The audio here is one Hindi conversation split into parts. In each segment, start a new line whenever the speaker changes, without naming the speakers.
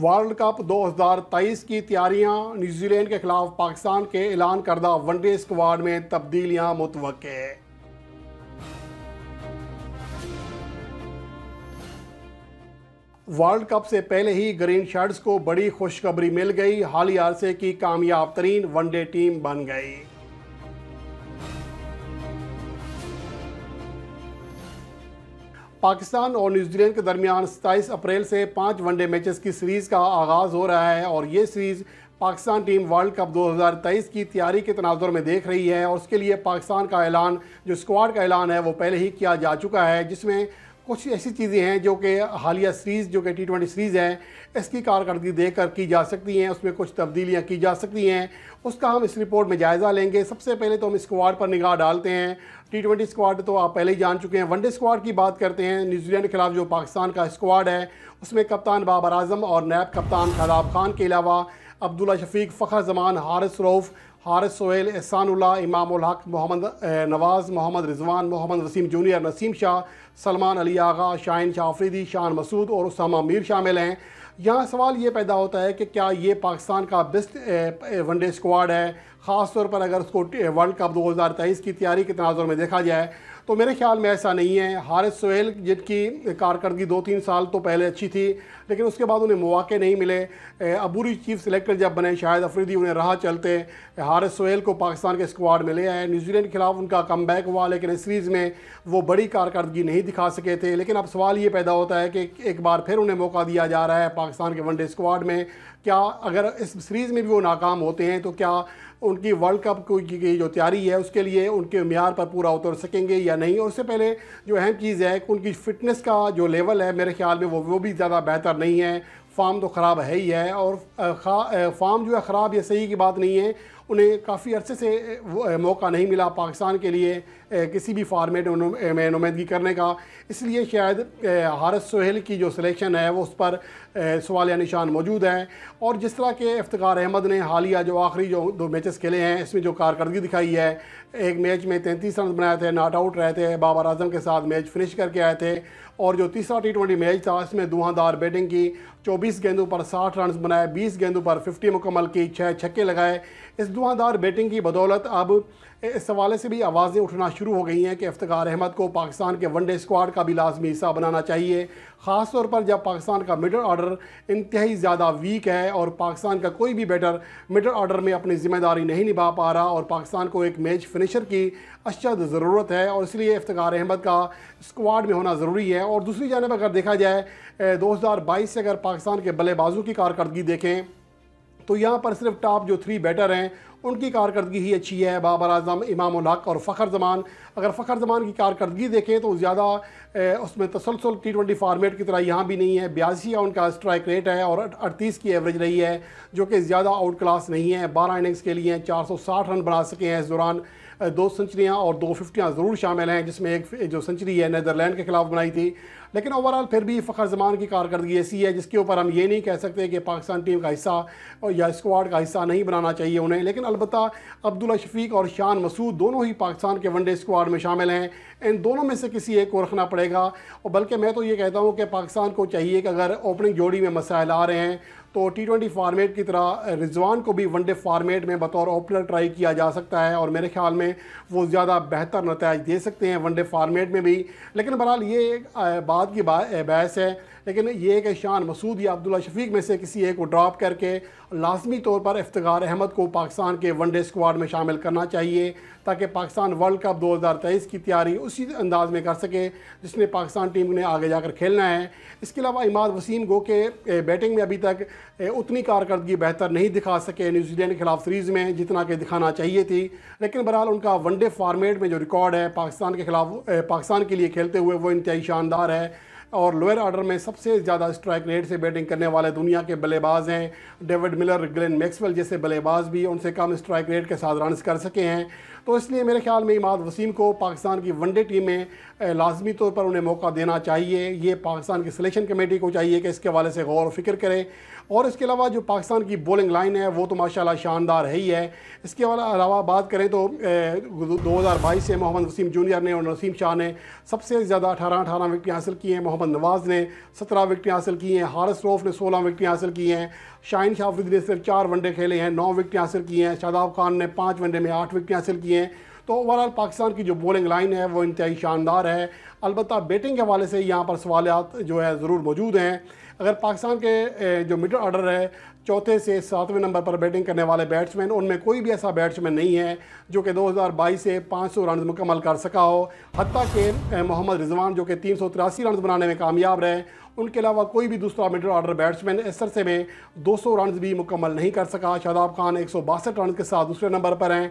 वर्ल्ड कप 2023 की तैयारियां न्यूजीलैंड के खिलाफ पाकिस्तान के ऐलान करदा वनडे स्क्वाड में तब्दीलियां मुतव वर्ल्ड कप से पहले ही ग्रीन शर्ट्स को बड़ी खुशखबरी मिल गई हाल ही अरसे की कामयाब तरीन वनडे टीम बन गई पाकिस्तान और न्यूजीलैंड के दरमियान सताईस अप्रैल से पाँच वनडे मैचेस की सीरीज़ का आगाज़ हो रहा है और ये series Pakistan team world cup 2023 की तैयारी के तनाजर में देख रही है और उसके लिए पाकिस्तान का ऐलान जो स्क्वाड का ऐलान है वो पहले ही किया जा चुका है जिसमें कुछ ऐसी चीज़ें हैं जो कि हालिया सीरीज़ जो कि टी ट्वेंटी सीरीज़ है इसकी कारकर्दगी देख कर की जा सकती हैं उसमें कुछ तब्दीलियाँ की जा सकती हैं उसका हम इस रिपोर्ट में जायज़ा लेंगे सबसे पहले तो हम स्क्वाड पर निगाह डालते हैं टी ट्वेंटी स्क्वाड तो आप पहले ही जान चुके हैं वनडे स्क्वाड की बात करते हैं न्यूजीलैंड के खिलाफ जो पाकिस्तान का स्क्वाड है उसमें कप्तान बाबर आजम और नायब कप्तान शादाब खान के अलावा अब्दुल्ला शफीक फ़खर जमान हारिस रऊफ़ हारिस सोहेल एहसानुल्ला इमाम हक मोहम्मद नवाज़ मोहम्मद रिजवान मोहम्मद वसीम जूनियर नसीम शाह सलमान अली आगा शाहन शाह आफरीदी शाह मसूद और उसामा मीर शामिल हैं यहाँ सवाल ये पैदा होता है कि क्या ये पाकिस्तान का बेस्ट वनडे स्क्वाड है ख़ास तौर पर अगर उसको वर्ल्ड कप दो हज़ार तेईस की तैयारी के तनाजर में देखा जाए तो मेरे ख्याल में ऐसा नहीं है हारिस सोहेल जिनकी कारकर्दगी दो तीन साल तो पहले अच्छी थी लेकिन उसके बाद उन्हें मौके नहीं मिले अबूरी चीफ सेलेक्टर जब बने शाहिद अफरीदी उन्हें रहा चलते हारिस सोहेल को पाकिस्तान के स्क्वाड में ले आए न्यूजीलैंड के खिलाफ उनका कम हुआ लेकिन इस सीरीज़ में वो बड़ी कारकर्दगी नहीं दिखा सके थे लेकिन अब सवाल ये पैदा होता है कि एक बार फिर उन्हें मौका दिया जा रहा है पाकिस्तान के वनडे स्क्वाड में क्या अगर इस सीरीज़ में भी वो नाकाम होते हैं तो क्या उनकी वर्ल्ड कप की जो तैयारी है उसके लिए उनके मैार पर पूरा उतर सकेंगे या नहीं और उससे पहले जो अहम चीज़ है कि उनकी फ़िटनेस का जो लेवल है मेरे ख्याल में वो वो भी ज़्यादा बेहतर नहीं है फॉर्म तो ख़राब है ही है और फॉर्म जो है ख़राब या सही की बात नहीं है उन्हें काफ़ी अरसे से मौका नहीं मिला पाकिस्तान के लिए किसी भी फार्मेट में नुमाइंदगी करने का इसलिए शायद हारस सोहेल की जो सिलेक्शन है वो उस पर सवाल या निशान मौजूद है और जिस तरह के इफ्तार अहमद ने हालिया जो आखिरी जो दो मैचेस खेले हैं इसमें जो कारकर्दगी दिखाई है एक मैच में तैंतीस रन बनाए थे नाट आउट रहे थे बाबर आजम के साथ मैच फिनिश करके आए थे और जो तीसरा टी ट्वेंटी मैच था इसमें धुआंधार बैटिंग की चौबीस गेंदों पर साठ रन बनाए बीस गेंदों पर फिफ्टी मुकम्मल की छः छक्के लगाए इस धुआंधार बैटिंग की बदौलत अब इस हवाले से भी आवाज़ें उठना शुरू हो गई हैं कि इफ्तार अहमद को पाकिस्तान के वनडे स्क्वाड का भी लाजमी हिस्सा बनाना चाहिए ख़ास तौर पर जब पाकिस्तान का मिडल आर्डर इंतहाई ज़्यादा वीक है और पाकिस्तान का कोई भी बैटर मिडल आर्डर में अपनी ज़िम्मेदारी नहीं निभा पा रहा और पाकिस्तान को एक मैच फिनिशर की अशद ज़रूरत है और इसलिए इफ्तार अहमद का स्क्वाड में होना ज़रूरी है और दूसरी जानब अगर देखा जाए दो हज़ार बाईस से अगर पाकिस्तान के बल्लेबाजों की कारकर्दगी देखें तो यहाँ पर सिर्फ टॉप जो थ्री बैटर हैं उनकी कारकर्दगी ही अच्छी है बाबर अजम इमाम हक और फ़खर जमान अगर फ़खर जमान की कारकर्दगी देखें तो ज़्यादा उसमें तसलसल टी ट्वेंटी फार्मेट की तरह यहाँ भी नहीं है बयासी या उनका स्ट्राइक रेट है और अड़तीस की एवरेज रही है जो कि ज़्यादा आउट क्लास नहीं है बारह इनिंग्स के लिए चार सौ साठ रन बना सके हैं इस दौरान दो सेंचुरियाँ और दो फिफ्टियाँ ज़रूर शामिल हैं जिसमें एक जो सेंचुरी है नदरलैंड के खिलाफ बनाई थी लेकिन ओवरऑल फिर भी फ़खर जमान की कारकर्दगी ऐसी है जिसके ऊपर हम ये नहीं कह सकते कि पाकिस्तान टीम का हिस्सा या स्क्वाड का हिस्सा नहीं बनाना चाहिए उन्हें लेकिन अलबत् अब्दुल्ला शफीक और शान मसूद दोनों ही पाकिस्तान के वनडे स्क्वाड में शामिल हैं इन दोनों में से किसी एक को रखना पड़ेगा और बल्कि मैं तो ये कहता हूँ कि पाकिस्तान को चाहिए कि अगर ओपनिंग जोड़ी में मसाइल आ रहे हैं तो टी ट्वेंटी फार्मेट की तरह रिजवान को भी वनडे फार्मेट में बतौर ओपनर ट्राई किया जा सकता है और मेरे ख्याल में वो ज़्यादा बेहतर नतज दे सकते हैं वनडे फार्मेट में भी लेकिन बहरहाल ये एक बात की बहस है लेकिन ये कि शान मसूद या अब्दुल्ला शफीक में से किसी एक को ड्रॉप करके लाजमी तौर पर इफ्तार अहमद को पाकिस्तान के वनडे स्क्वाड में शामिल करना चाहिए ताकि पाकिस्तान वर्ल्ड कप दो हज़ार तेईस की तैयारी उसी अंदाज में कर सके जिसमें पाकिस्तान टीम ने आगे जाकर खेलना है इसके अलावा इमाद वसीम गो के बैटिंग में अभी तक उतनी कारकर्दगी बेहतर नहीं दिखा सके न्यूजीलैंड के खिलाफ सीरीज़ में जितना कि दिखाना चाहिए थी लेकिन बहरहाल उनका वनडे फार्मेट में जो रिकॉर्ड है पाकिस्तान के खिलाफ पाकिस्तान के लिए खेलते हुए वो इंतहाई शानदार है और लोअर ऑर्डर में सबसे ज़्यादा स्ट्राइक रेट से बैटिंग करने वाले दुनिया के बल्लेबाज हैं डेविड मिलर ग्लेन मैक्सवेल जैसे बल्लेबाज भी उनसे कम स्ट्राइक रेट के साथ रन कर सके हैं तो इसलिए मेरे ख्याल में इमाद वसीम को पाकिस्तान की वनडे टीम में लाजमी तौर पर उन्हें मौका देना चाहिए ये पाकिस्तान की सिलेक्शन कमेटी को चाहिए कि इसके हवाले से गौर फिक्र करें और इसके अलावा जो पाकिस्तान की बॉलिंग लाइन है वो तो माशाल्लाह शानदार है ही है इसके अलावा बात करें तो दो हज़ार बाईस से मोहम्मद वसीम जूनियर ने और नसीम शाह ने सबसे ज़्यादा अठारह अठारह विकटें हासिल की हैं मोहम्मद नवाज़ ने सत्रह विकटें हासिल की हैं हारस रोफ़ ने सोलह विकटें हासिल की हैं शाहिन शाह ने सिर्फ चार वनडे खेले हैं नौ विकटें हासिल की हैं शादाब खान ने पाँच वनडे में आठ विकटें हासिल की हैं तो ओवरऑल पाकिस्तान की जो बॉलिंग लाइन है वो इंतहाई शानदार है अलबत् बैटिंग के हवाले से यहाँ पर सवाल जो है ज़रूर मौजूद हैं अगर पाकिस्तान के जो मिडल ऑर्डर है चौथे से सातवें नंबर पर बैटिंग करने वाले बैट्समैन उनमें कोई भी ऐसा बैट्समैन नहीं है जो कि 2022 से 500 रन मुकम्मल कर सका हो हती के मोहम्मद रिजवान जो कि तीन सौ तिरासी रन बनाने में कामयाब रहे उनके अलावा कोई भी दूसरा मिडल ऑर्डर बैट्समैन इस अरसे में 200 रन भी मुकम्मल नहीं कर सका शादाब खान एक रन के साथ दूसरे नंबर पर हैं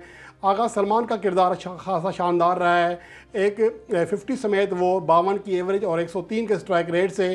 आगा सलमान का किरदार अच्छा खासा शानदार रहा है एक 50 समेत वो बावन की एवरेज और 103 के स्ट्राइक रेट से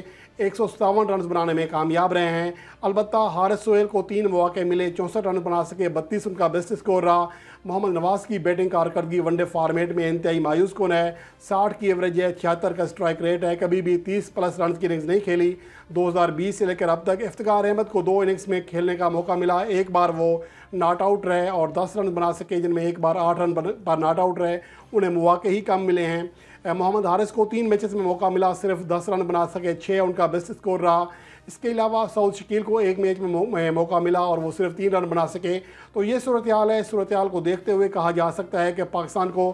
एक रन बनाने में कामयाब रहे हैं अलबत्त हारिस सोहेल को तीन मौके मिले चौंसठ रन बना सके बत्तीस उनका बेस्ट स्कोर रहा मोहम्मद नवाज की बैटिंग कारकर्दगी वनडे फार्मेट में इंतहाई मायूस कौन है साठ की एवरेज है छिहत्तर का स्ट्राइक रेट है कभी भी तीस प्लस रन की इनिंग्स नहीं खेली बीस से लेकर अब तक इफ्तार अहमद को दो इनिंग्स में खेलने का मौका मिला एक बार वो नाट आउट रहे और दस रन बना सके जिनमें एक बार आठ रन पर नाट आउट रहे उन्हें मौके ही कम मिले हैं मोहम्मद हारिस को तीन मैचेस में मौका मिला सिर्फ दस रन बना सके छः उनका बेस्ट स्कोर रहा इसके अलावा सऊद शकील को एक मैच में मौका मिला और वो सिर्फ तीन रन बना सके तो ये सूरत हाल है सूरत हाल को देखते हुए कहा जा सकता है कि पाकिस्तान को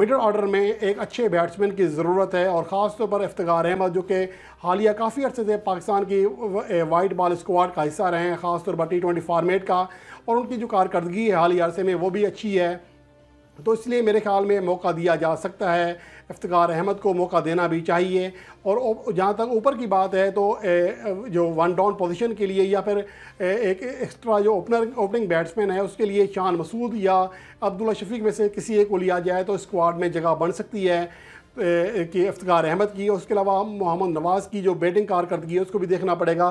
मिडल ऑर्डर में एक अच्छे बैट्समैन की ज़रूरत है और ख़ास तौर पर इफ्तार अहमद जो कि हालिया काफ़ी अर्से से पाकिस्तान की वाइट बॉल स्क्वाड का हिस्सा रहे हैं ख़ासतौर तो पर टी ट्वेंटी फार्मेट का और उनकी जो कारकर्दगी है हालिया अरसे में वो भी अच्छी है तो इसलिए मेरे ख्याल में मौका दिया जा सकता है इफ्तार अहमद को मौका देना भी चाहिए और जहाँ तक ऊपर की बात है तो जो वन डाउन पोजीशन के लिए या फिर एक एक्स्ट्रा जो ओपनर ओपनिंग बैट्समैन है उसके लिए शान मसूद या अब्दुल्ला शफीक में से किसी एक को लिया जाए तो स्क्वाड में जगह बन सकती है की इफ्तार अहमद की उसके अलावा मोहम्मद नवाज़ की जो बैटिंग कारकर्दगी है उसको भी देखना पड़ेगा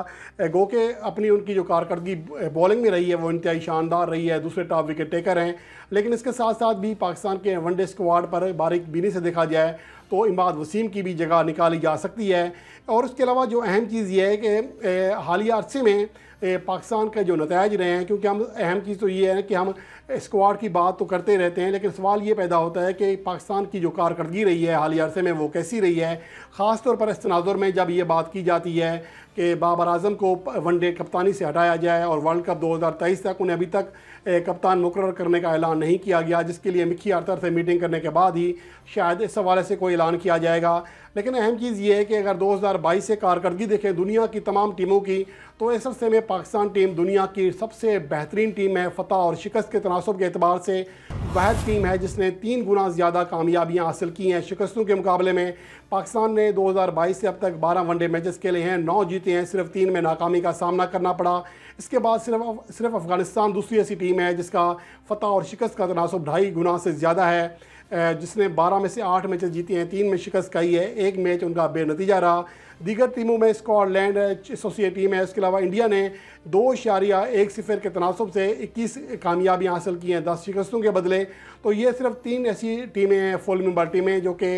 गो के अपनी उनकी जो कारकर्दगी बॉलिंग में रही है वो इंतहाई शानदार रही है दूसरे टॉप विकेट टेकर हैं लेकिन इसके साथ साथ भी पाकिस्तान के वनडे स्क्वाड पर बारीक बीनी से देखा जाए तो इमाद वसीम की भी जगह निकाली जा सकती है और उसके अलावा जो अहम चीज़ ये है कि हालिया अरसे में पाकिस्तान का जो नतज रहे हैं क्योंकि हम अहम चीज़ तो ये है कि हम स्क्वाड की बात तो करते रहते हैं लेकिन सवाल ये पैदा होता है कि पाकिस्तान की जो कारकर्दगी रही है हाल ही अरसे में वो कैसी रही है ख़ास तौर पर इस तनाजर में जब ये बात की जाती है कि बाबर अजम को वनडे कप्तानी से हटाया जाए और वर्ल्ड कप दो हज़ार तेईस तक उन्हें अभी तक कप्तान मुकर करने का ऐलान नहीं किया गया जिसके लिए मिखी आर्थर से मीटिंग करने के बाद ही शायद इस हवाले से कोई ऐलान किया जाएगा लेकिन अहम चीज़ ये है कि अगर 2022 से कारकर्दगी देखें दुनिया की तमाम टीमों की तो इस अरसे में पाकिस्तान टीम दुनिया की सबसे बेहतरीन टीम है फतह और शिकस्त के तनासब के अतबार से वह टीम है जिसने तीन गुना ज़्यादा कामयाबियाँ हासिल की हैं शिकस्तों के मुकाबले में पाकिस्तान ने 2022 से अब तक 12 वनडे मैचेस खेले हैं नौ जीते हैं सिर्फ तीन में नाकामी का सामना करना पड़ा इसके बाद सिर्फ सिर्फ अफगानिस्तान दूसरी ऐसी टीम है जिसका फतह और शिकस्त का तनासब ढाई गुना से ज़्यादा है जिसने बारह में से आठ मैचेस जीते हैं तीन में शिकस्त खाई है एक मैच उनका बेनतीजा रहा दीगर टीमों में स्कॉटलैंड एसोसिए टीम है इसके अलावा इंडिया ने दो शारिया एक सिफर के तनासब से इक्कीस कामयाबियाँ हासिल की हैं दस शिकस्तों के बदले तो ये सिर्फ तीन ऐसी टीमें हैं फुल मेम्बर टीमें जो कि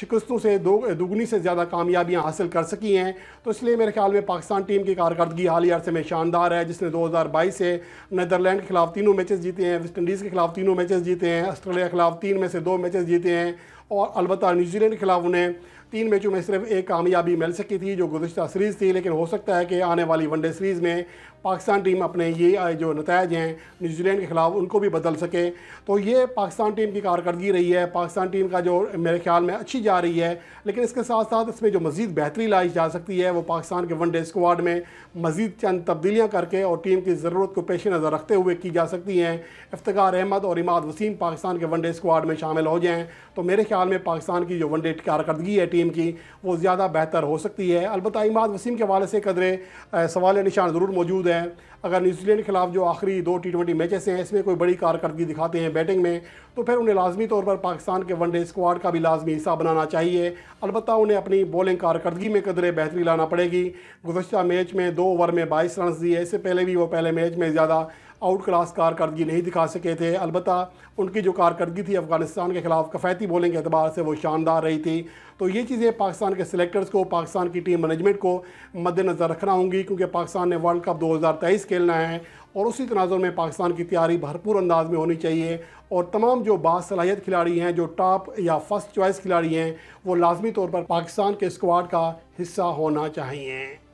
शिकस्तों से दो दुगनी से ज़्यादा कामयाबियाँ हासिल कर सकी हैं तो इसलिए मेरे ख्याल में पाकिस्तान टीम की कारकर्दगी हाल ही अरसे में शानदार है जिसने दो हज़ार बाईस से नदरलैंड के खिलाफ तीनों मैचेज़ जीते हैं वेस्ट इंडीज़ के खिलाफ तीनों मैचेज जीते हैं ऑस्ट्रेलिया के खिलाफ तीन में से दो मैचेज़ जीते हैं और अलबत् न्यूजीलैंड के खिलाफ उन्हें तीन मैचों में सिर्फ एक कामयाबी मिल सकी थी जो गुजशत सीरीज़ थी लेकिन हो सकता है कि आने वाली वनडे सीरीज़ में पाकिस्तान टीम अपने ये जो नतज हैं न्यूजीलैंड के ख़िलाफ़ उनको भी बदल सके तो ये पाकिस्तान टीम की कारकर्दगी रही है पाकिस्तान टीम का जो मेरे ख्याल में अच्छी जा रही है लेकिन इसके साथ साथ इसमें जो मज़ीद बेहतरी लाई जा सकती है वो पाकिस्तान के वनडे स्क्वाड में मज़ीद चंद तब्दीलियाँ करके और टीम की ज़रूरत को पेश नज़र रखते हुए की जा सकती हैं इफ्तार अहमद और इमाद वसीम पाकिस्तान के वनडे स्क्वाड में शामिल हो जाएँ तो मेरे ख्याल में पाकिस्तान की जो वनडे कारकर्दगी है टीम की वो ज़्यादा बेहतर हो सकती है अलबत् इमाद वसीम के हवाले से कदरे सवाल निशान ज़रूर मौजूद हैं अगर न्यूजीलैंड के खिलाफ जो आखिरी दो टी ट्वेंटी मैचेस हैं इसमें कोई बड़ी कारकर्दगी दिखाते हैं बैटिंग में तो फिर उन्हें लाजमी तौर पर पाकिस्तान के वनडे स्क्वाड का भी लाजमी हिस्सा बनाना चाहिए अलबत् उन्हें अपनी बॉलिंग कारकर्दगी में कदरे बेहतरी लाना पड़ेगी गुजशत मैच में दो ओवर में बाईस रन दिए इससे पहले भी वो पहले मैच में ज़्यादा आउट क्लास कारकर्दगी नहीं दिखा सके थे अलबत् उनकी जो कारकर्दगी थी अफगानिस्तान के खिलाफ कफैती बोलिंग के अतबार से वो शानदार रही थी तो ये चीज़ें पाकिस्तान के सिलेक्टर्स को पाकिस्तान की टीम मैनेजमेंट को मद्देनज़र रखना होंगी क्योंकि पाकिस्तान ने वर्ल्ड कप तेईस खेलना है और उसी तनाज़र में पाकिस्तान की तैयारी भरपूर अंदाज में होनी चाहिए और तमाम जो बासलाहियत खिलाड़ी हैं जो टॉप या फर्स्ट चॉइस खिलाड़ी हैं वो लाजमी तौर पर पाकिस्तान के स्क्वाड का हिस्सा होना चाहिए